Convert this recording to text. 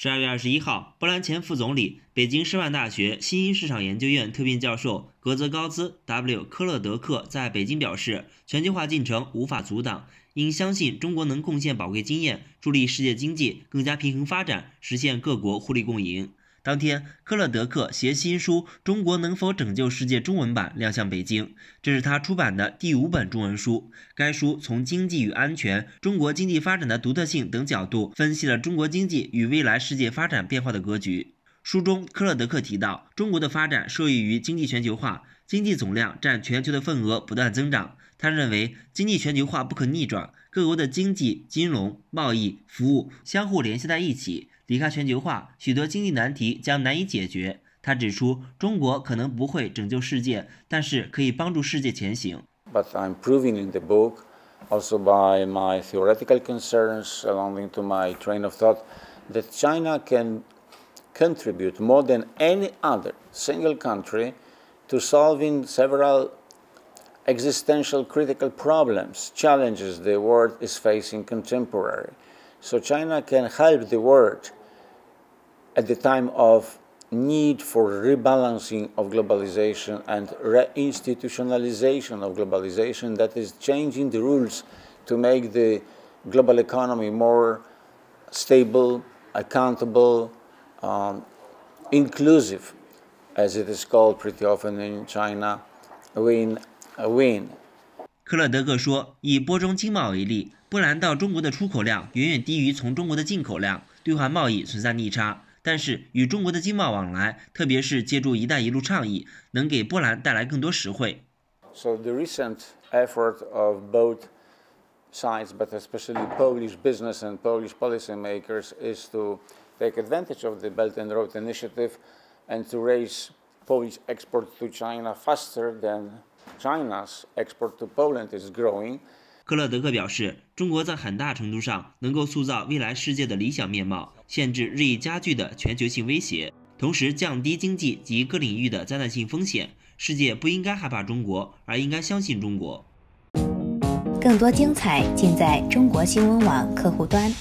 十二月二十一号，波兰前副总理、北京师范大学新兴市场研究院特聘教授格泽高兹 ·W 科勒德克在北京表示，全球化进程无法阻挡，应相信中国能贡献宝贵经验，助力世界经济更加平衡发展，实现各国互利共赢。当天，科勒德克携新书《中国能否拯救世界》中文版亮相北京。这是他出版的第五本中文书。该书从经济与安全、中国经济发展的独特性等角度分析了中国经济与未来世界发展变化的格局。书中，科勒德克提到，中国的发展受益于经济全球化，经济总量占全球的份额不断增长。他认为，经济全球化不可逆转，各国的经济、金融、贸易、服务相互联系在一起。离开全球化，许多经济难题将难以解决。他指出，中国可能不会拯救世界，但是可以帮助世界前行。But I'm proving in the book, also by my theoretical concerns, along to my train of thought, that China can contribute more than any other single country to solving several existential critical problems, challenges the world is facing contemporary. So China can help the world at the time of need for rebalancing of globalization and reinstitutionalization of globalization that is changing the rules to make the global economy more stable, accountable, um, inclusive, as it is called pretty often in China, win win. 但是与中国的经贸往来，特别是借助“一带一路”倡议，能给波兰带来更多实惠。So the recent effort of both sides, but especially Polish business and Polish policymakers, is to take advantage of the Belt and Road Initiative and to raise Polish export to China faster than China's export to Poland is growing. 克勒德克表示，中国在很大程度上能够塑造未来世界的理想面貌，限制日益加剧的全球性威胁，同时降低经济及各领域的灾难性风险。世界不应该害怕中国，而应该相信中国。更多精彩尽在中国新闻网客户端。